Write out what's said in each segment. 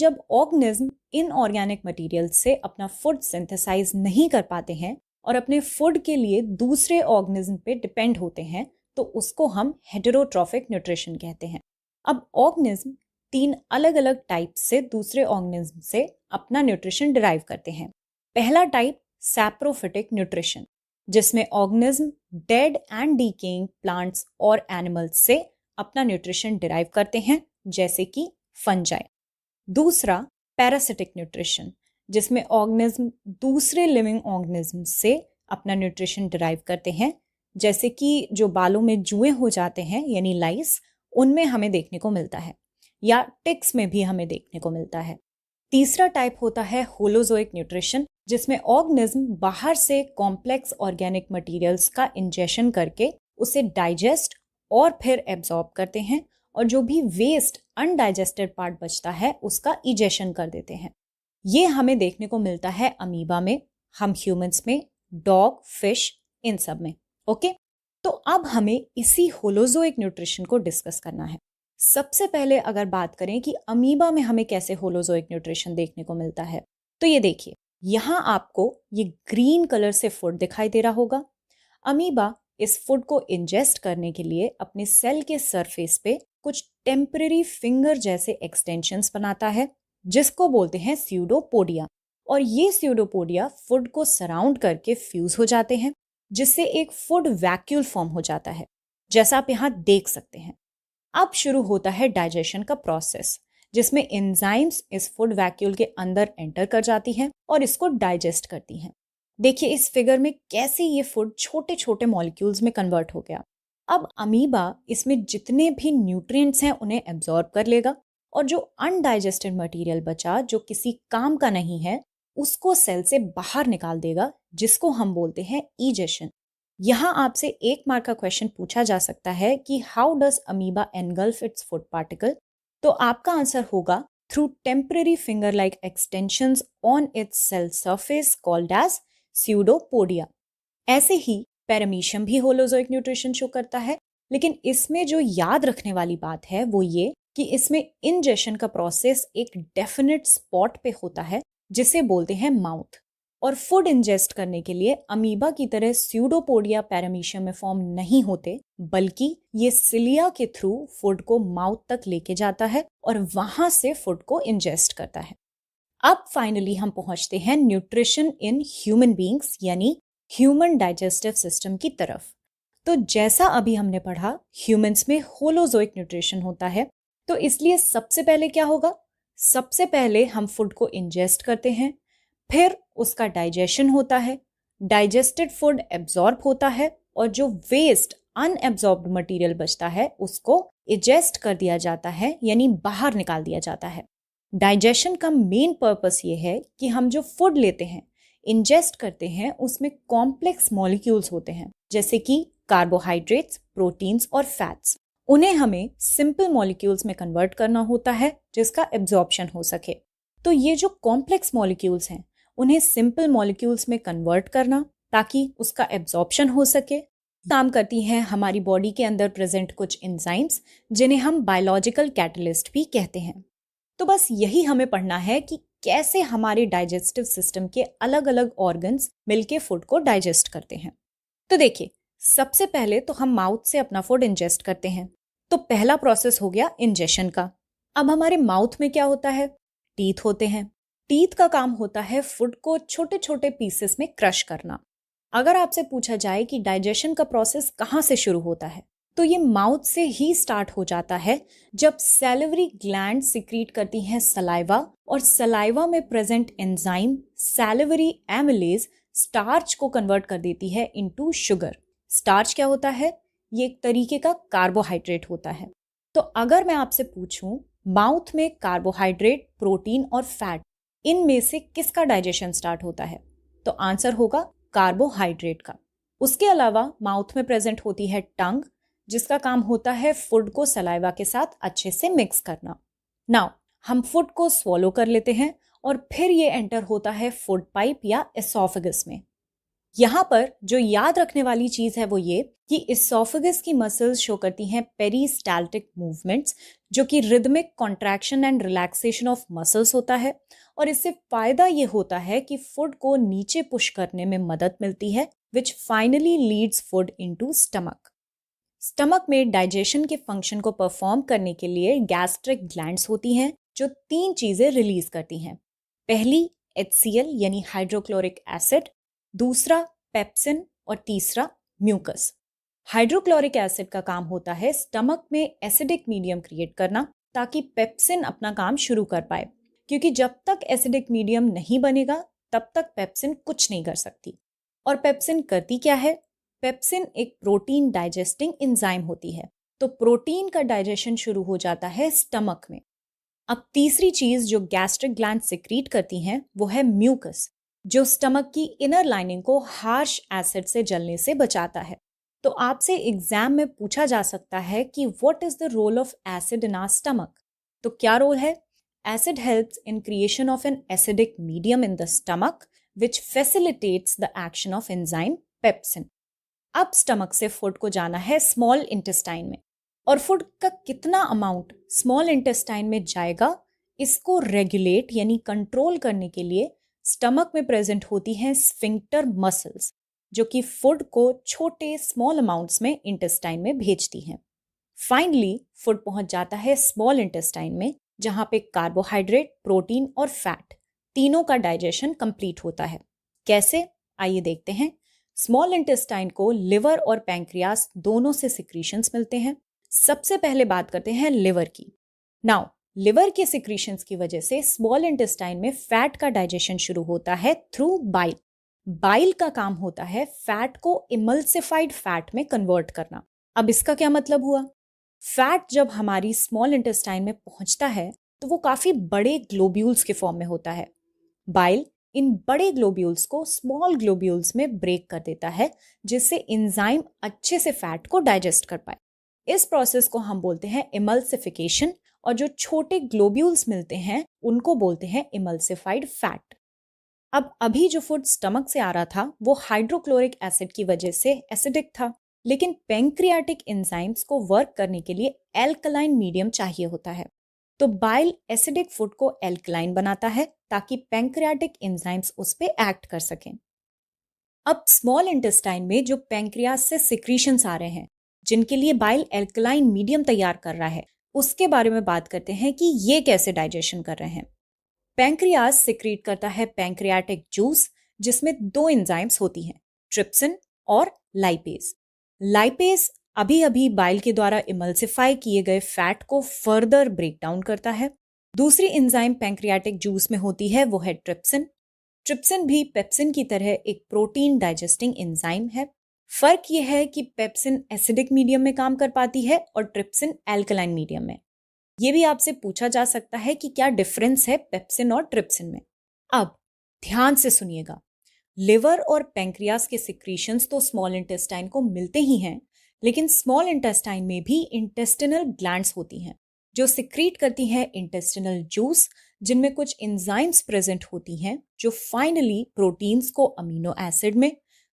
जब organism inorganic material से अपना फूड सिंथेसाइज नहीं कर पाते हैं और अपने फूड के लिए दूसरे ऑर्गेनिज्म पे डिपेंड होते हैं तो उसको हम हेटरोट्रॉफिक न्यूट्रिशन कहते हैं अब ऑर्गेनिज्म तीन अलग अलग टाइप से दूसरे ऑर्गेनिज्म से अपना न्यूट्रिशन डिराइव करते हैं पहला टाइप सैप्रोफिटिक न्यूट्रिशन जिसमें organism dead and decaying plants और एनिमल्स से अपना न्यूट्रिशन डिराइव करते हैं जैसे कि फंजाई दूसरा पैरासिटिक न्यूट्रिशन जिसमें ऑर्गेनिज्म दूसरे लिविंग ऑर्गेनिज्म से अपना न्यूट्रिशन डिराइव करते हैं जैसे कि जो बालों में जुएं हो जाते हैं यानी लाइस उनमें हमें देखने को मिलता है या टिक्स में भी हमें देखने को मिलता है तीसरा टाइप होता है होलोजोइक न्यूट्रिशन जिसमें ऑर्गेनिज्म बाहर से कॉम्प्लेक्स ऑर्गेनिक मटेरियल्स का इंजेशन करके उसे डाइजेस्ट और फिर एब्जॉर्ब करते हैं और जो भी वेस्ट अनडाइजेस्टेड पार्ट बचता है उसका इजेशन कर देते हैं ये हमें देखने को मिलता है अमीबा में हम ह्यूमंस में डॉग फिश इन सब में ओके तो अब हमें इसी होलोजोइक न्यूट्रिशन को डिस्कस करना है सबसे पहले अगर बात करें कि अमीबा में हमें कैसे होलोजोइक न्यूट्रिशन देखने को मिलता है तो ये देखिए यहाँ आपको ये ग्रीन कलर से फूड दिखाई दे रहा होगा अमीबा इस फूड को इंजेस्ट करने के लिए अपने सेल के सरफेस पे कुछ टेम्परेरी फिंगर जैसे एक्सटेंशन बनाता है जिसको बोलते हैं स्यूडोपोडिया और ये स्यूडोपोडिया फूड को सराउंड करके फ्यूज हो जाते हैं जिससे एक फूड वैक्यूल फॉर्म हो जाता है जैसा आप यहाँ देख सकते हैं अब शुरू होता है डाइजेशन का प्रोसेस जिसमें एंजाइम्स इस फूड वैक्यूल के अंदर एंटर कर जाती हैं और इसको डाइजेस्ट करती हैं देखिए इस फिगर में कैसे ये फूड छोटे छोटे मॉलिक्यूल्स में कन्वर्ट हो गया अब अमीबा इसमें जितने भी न्यूट्रिएंट्स हैं उन्हें एब्जॉर्ब कर लेगा और जो अनडाइजेस्टेड मटेरियल बचा जो किसी काम का नहीं है उसको सेल से बाहर निकाल देगा जिसको हम बोलते हैं ईजेशन यहाँ आपसे एक मार्क का क्वेश्चन पूछा जा सकता है कि how does amoeba engulf its food particle तो आपका आंसर होगा through temporary finger like extension on its cell surface called as pseudopodia ऐसे ही पैरामीशियम भी होलोजोइक न्यूट्रिशन शो करता है लेकिन इसमें जो याद रखने वाली बात है वो ये कि इसमें इंजेशन का प्रोसेस एक डेफिनेट स्पॉट पे होता है जिसे बोलते हैं माउथ और फूड इंजेस्ट करने के लिए अमीबा की तरह स्यूडोपोडिया पैरामीशियम में फॉर्म नहीं होते बल्कि ये सिलिया के थ्रू फूड को माउथ तक लेके जाता है और वहां से फूड को इंजेस्ट करता है अब फाइनली हम पहुंचते हैं न्यूट्रिशन इन ह्यूमन बींग्स यानी ह्यूमन डाइजेस्टिव सिस्टम की तरफ तो जैसा अभी हमने पढ़ा ह्यूमंस में होलोजोइक न्यूट्रिशन होता है तो इसलिए सबसे पहले क्या होगा सबसे पहले हम फूड को इंजेस्ट करते हैं फिर उसका डाइजेशन होता है डाइजेस्टेड फूड एब्जॉर्ब होता है और जो वेस्ट अनएब्जॉर्ब मटेरियल बचता है उसको इजेस्ट कर दिया जाता है यानी बाहर निकाल दिया जाता है डाइजेशन का मेन पर्पस ये है कि हम जो फूड लेते हैं इंजेस्ट करते हैं उसमें कॉम्प्लेक्स मॉलिक्यूल्स होते हैं जैसे कि कार्बोहाइड्रेट्स प्रोटीन्स और फैट्स उन्हें हमें सिंपल मॉलिक्यूल्स में कन्वर्ट करना होता है जिसका एब्जॉर्प्शन हो सके तो ये जो कॉम्प्लेक्स मॉलिक्यूल्स हैं उन्हें सिंपल मॉलिक्यूल्स में कन्वर्ट करना ताकि उसका एब्जॉर्प्शन हो सके काम करती हैं हमारी बॉडी के अंदर प्रेजेंट कुछ इंजाइम्स जिन्हें हम बायोलॉजिकल कैटलिस्ट भी कहते हैं तो बस यही हमें पढ़ना है कि कैसे हमारे डाइजेस्टिव सिस्टम के अलग अलग ऑर्गन्स मिलके फूड को डाइजेस्ट करते हैं तो देखिए सबसे पहले तो हम माउथ से अपना फूड इंजेस्ट करते हैं तो पहला प्रोसेस हो गया इंजेशन का अब हमारे माउथ में क्या होता है टीथ होते हैं टीथ का काम होता है फूड को छोटे छोटे पीसेस में क्रश करना अगर आपसे पूछा जाए कि डाइजेशन का प्रोसेस कहाँ से शुरू होता है तो ये माउथ से ही स्टार्ट हो जाता है जब सेलिवरी ग्लैंड सिक्रीट करती हैं सलाइवा और सलाइवा में present enzyme salivary amylase starch को कन्वर्ट कर देती है इनटू शुगर स्टार्च क्या होता है ये एक तरीके का कार्बोहाइड्रेट होता है तो अगर मैं आपसे पूछूं माउथ में कार्बोहाइड्रेट प्रोटीन और फैट इनमें से किसका डाइजेशन स्टार्ट होता है तो आंसर होगा कार्बोहाइड्रेट का उसके अलावा माउथ में प्रेजेंट होती है टंग जिसका काम होता है फूड को सलाइवा के साथ अच्छे से मिक्स करना नाउ हम फूड को स्वॉलो कर लेते हैं और फिर ये एंटर होता है फूड पाइप या एसोफिगस में यहाँ पर जो याद रखने वाली चीज़ है वो ये कि इसोफिगस की मसल्स शो करती हैं पेरीस्टाल्टिक मूवमेंट्स जो कि rhythmic contraction and relaxation of muscles होता है और इससे फ़ायदा ये होता है कि फूड को नीचे पुश करने में मदद मिलती है which finally leads food in stomach stomach में डाइजेशन के फंक्शन को परफॉर्म करने के लिए गैस्ट्रिक ग्लैंड्स होती हैं जो तीन चीज़ें रिलीज करती हैं पहली एच यानी हाइड्रोक्लोरिक एसिड दूसरा पेप्सिन और तीसरा म्यूकस हाइड्रोक्लोरिक एसिड का काम होता है स्टमक में एसिडिक मीडियम क्रिएट करना ताकि पेप्सिन अपना काम शुरू कर पाए क्योंकि जब तक एसिडिक मीडियम नहीं बनेगा तब तक पेप्सिन कुछ नहीं कर सकती और पेप्सिन करती क्या है पेप्सिन एक प्रोटीन डाइजेस्टिंग इंजाइम होती है तो प्रोटीन का डाइजेशन शुरू हो जाता है स्टमक में अब तीसरी चीज जो गैस्ट्रिक ग्लैंड सिक्रीट करती हैं वो है म्यूकस जो स्टमक की इनर लाइनिंग को हार्श एसिड से जलने से बचाता है तो आपसे एग्जाम में पूछा जा सकता है कि what is the role of acid in our stomach तो क्या रोल है acid helps in creation of an acidic medium in the stomach which facilitates the action of enzyme pepsin अब स्टमक से फूड को जाना है स्मॉल इंटेस्टाइन में और फूड का कितना अमाउंट स्मॉल इंटेस्टाइन में जाएगा इसको रेगुलेट यानी कंट्रोल करने के लिए स्टमक में प्रेजेंट होती हैं स्फिंक्टर मसल्स जो कि फूड को छोटे स्मॉल अमाउंट्स में इंटेस्टाइन में भेजती हैं फाइनली फूड पहुंच जाता है स्मॉल इंटेस्टाइन में जहां पे कार्बोहाइड्रेट प्रोटीन और फैट तीनों का डाइजेशन कंप्लीट होता है कैसे आइए देखते हैं स्मॉल इंटेस्टाइन को लिवर और पैंक्रियास दोनों से सिक्रीशंस मिलते हैं सबसे पहले बात करते हैं लिवर की नाउ लिवर के सिक्रीशंस की वजह से स्मॉल इंटेस्टाइन में फैट का डाइजेशन शुरू होता है थ्रू बाइल बाइल का काम होता है फैट को इमल्सिफाइड फैट में कन्वर्ट करना अब इसका क्या मतलब हुआ फैट जब हमारी स्मॉल इंटेस्टाइन में पहुंचता है तो वो काफ़ी बड़े ग्लोब्यूल्स के फॉर्म में होता है बाइल इन बड़े ग्लोब्यूल्स को स्मॉल ग्लोब्यूल्स में ब्रेक कर देता है जिससे इंजाइम अच्छे से फैट को डाइजेस्ट कर पाए इस प्रोसेस को हम बोलते हैं इमल्सिफिकेशन और जो छोटे ग्लोब्यूल्स मिलते हैं उनको बोलते हैं इमल्सिफाइड फैट अब अभी जो फूड स्टमक से आ रहा था वो हाइड्रोक्लोरिक एसिड की वजह से एसिडिक था लेकिन पेंक्रियाटिक एंजाइम्स को वर्क करने के लिए एल्कलाइन मीडियम चाहिए होता है तो बाइल एसिडिक फूड को एल्कलाइन बनाता है ताकि पैंक्रियाटिक एंजाइम्स उस पर एक्ट कर सकें अब स्मॉल इंटेस्टाइन में जो पैंक्रियाज से सिक्रीशंस आ रहे हैं जिनके लिए बाइल एल्कलाइन मीडियम तैयार कर रहा है उसके बारे में बात करते हैं कि ये कैसे डाइजेशन कर रहे हैं पैंक्रियाज सिक्रीट करता है पैंक्रियाटिक जूस जिसमें दो एंजाइम्स होती हैं ट्रिप्सिन और लाइपेज लाइपेज अभी अभी बाइल के द्वारा इमल्सिफाई किए गए फैट को फर्दर ब्रेक डाउन करता है दूसरी इंजाइम पैंक्रियाटिक जूस में होती है वो है ट्रिप्सिन ट्रिप्सिन भी पेप्सिन की तरह एक प्रोटीन डाइजेस्टिंग इंजाइम है फर्क यह है कि पेप्सिन एसिडिक मीडियम में काम कर पाती है और ट्रिप्सिन एल्कलाइन मीडियम में ये भी आपसे पूछा जा सकता है कि क्या डिफरेंस है पेप्सिन और ट्रिप्सिन में अब ध्यान से सुनिएगा लिवर और पेंक्रियास के सिक्रीशंस तो स्मॉल इंटेस्टाइन को मिलते ही हैं लेकिन स्मॉल इंटेस्टाइन में भी इंटेस्टिनल ग्लैंड्स होती हैं जो सिक्रीट करती हैं इंटेस्टिनल जूस जिनमें कुछ इंजाइम्स प्रेजेंट होती हैं जो फाइनली प्रोटीन्स को अमीनो एसिड में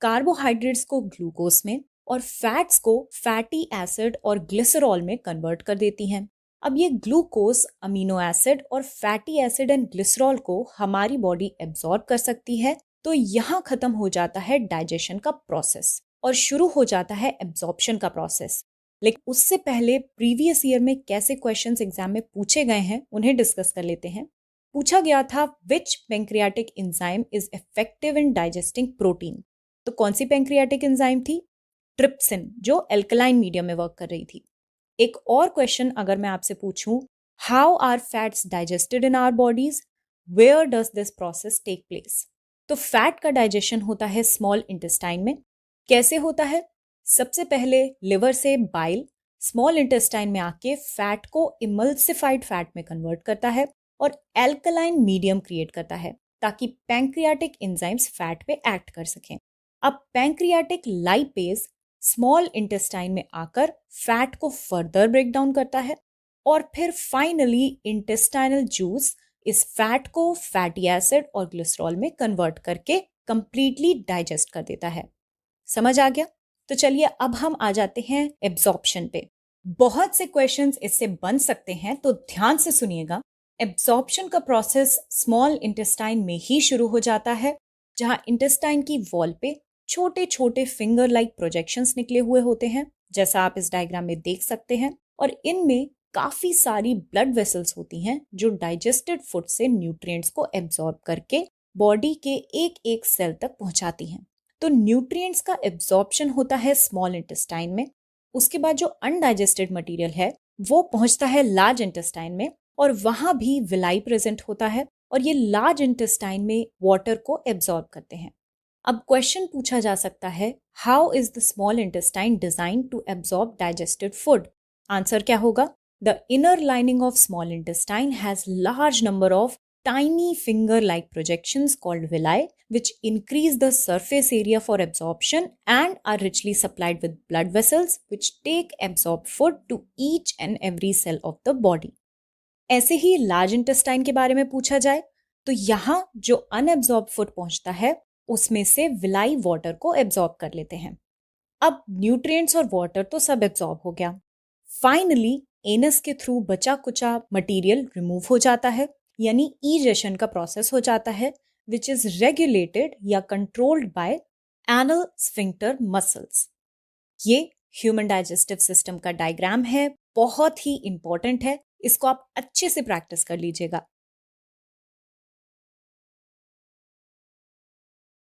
कार्बोहाइड्रेट्स को ग्लूकोज में और फैट्स को फैटी एसिड और ग्लिसरॉल में कन्वर्ट कर देती हैं अब ये ग्लूकोज अमीनो एसिड और फैटी एसिड एंड ग्लिसरॉल को हमारी बॉडी एब्जॉर्ब कर सकती है तो यहाँ खत्म हो जाता है डाइजेशन का प्रोसेस और शुरू हो जाता है एब्जॉर्प्शन का प्रोसेस लेकिन उससे पहले प्रीवियस ईयर में कैसे क्वेश्चंस एग्जाम में पूछे गए हैं उन्हें डिस्कस कर लेते हैं पूछा गया था which pancreatic enzyme is effective in digesting protein तो कौन सी पेंक्रियाटिक इंजाइम थी ट्रिप्सिन जो एल्कलाइन मीडियम में वर्क कर रही थी एक और क्वेश्चन अगर मैं आपसे पूछूं how are fats digested in our bodies where does this process take place तो फैट का डाइजेशन होता है स्मॉल इंटेस्टाइन में कैसे होता है सबसे पहले लिवर से बाइल स्मॉल इंटेस्टाइन में आके फैट को इमल्सिफाइड फैट में कन्वर्ट करता है और एल्कलाइन मीडियम क्रिएट करता है ताकि पैंक्रियाटिक एंजाइम्स फैट पे एक्ट कर सकें अब पैंक्रियाटिक लाइपेज स्मॉल इंटेस्टाइन में आकर फैट को फर्दर ब्रेक डाउन करता है और फिर फाइनली इंटेस्टाइनल जूस इस फैट को फैटी एसिड और ग्लिसरॉल में कन्वर्ट करके कंप्लीटली डाइजेस्ट कर देता है समझ आ गया तो चलिए अब हम आ जाते हैं एब्जॉर्प्शन पे बहुत से क्वेश्चंस इससे बन सकते हैं तो ध्यान से सुनिएगा एब्जॉर्प्शन का प्रोसेस स्मॉल इंटेस्टाइन में ही शुरू हो जाता है जहां इंटेस्टाइन की वॉल पे छोटे छोटे फिंगर लाइक प्रोजेक्शंस निकले हुए होते हैं जैसा आप इस डायग्राम में देख सकते हैं और इनमें काफी सारी ब्लड वेसल्स होती हैं जो डाइजेस्टेड फूड से न्यूट्रिएंट्स को एब्जॉर्ब करके बॉडी के एक एक सेल तक पहुंचाती हैं तो न्यूट्रिएंट्स का एब्जॉर्प्शन होता है स्मॉल इंटेस्टाइन में उसके बाद जो अनडाइजेस्टेड मटेरियल है वो पहुंचता है लार्ज इंटेस्टाइन में और वहां भी विलाई प्रेजेंट होता है और ये लार्ज इंटेस्टाइन में वाटर को एब्जॉर्ब करते हैं अब क्वेश्चन पूछा जा सकता है how is the small intestine design to absorb digested food answer क्या होगा the inner lining of small intestine has large number of tiny finger like projections called villi, which increase the surface area for absorption and are richly supplied with blood vessels, which take absorbed food to each and every cell of the body. ऐसे ही large intestine के बारे में पूछा जाए तो यहाँ जो unabsorbed food पहुंचता है उसमें से विलाई वाटर को एब्जॉर्ब कर लेते हैं अब न्यूट्रिएंट्स और वाटर तो सब एब्जॉर्ब हो गया फाइनली एनस के थ्रू बचा कुचा मटेरियल रिमूव हो जाता है यानी ई का प्रोसेस हो जाता है विच इज रेगुलेटेड या controlled by anal sphincter muscles ये ह्यूमन डाइजेस्टिव सिस्टम का डायग्राम है बहुत ही इंपॉर्टेंट है इसको आप अच्छे से प्रैक्टिस कर लीजिएगा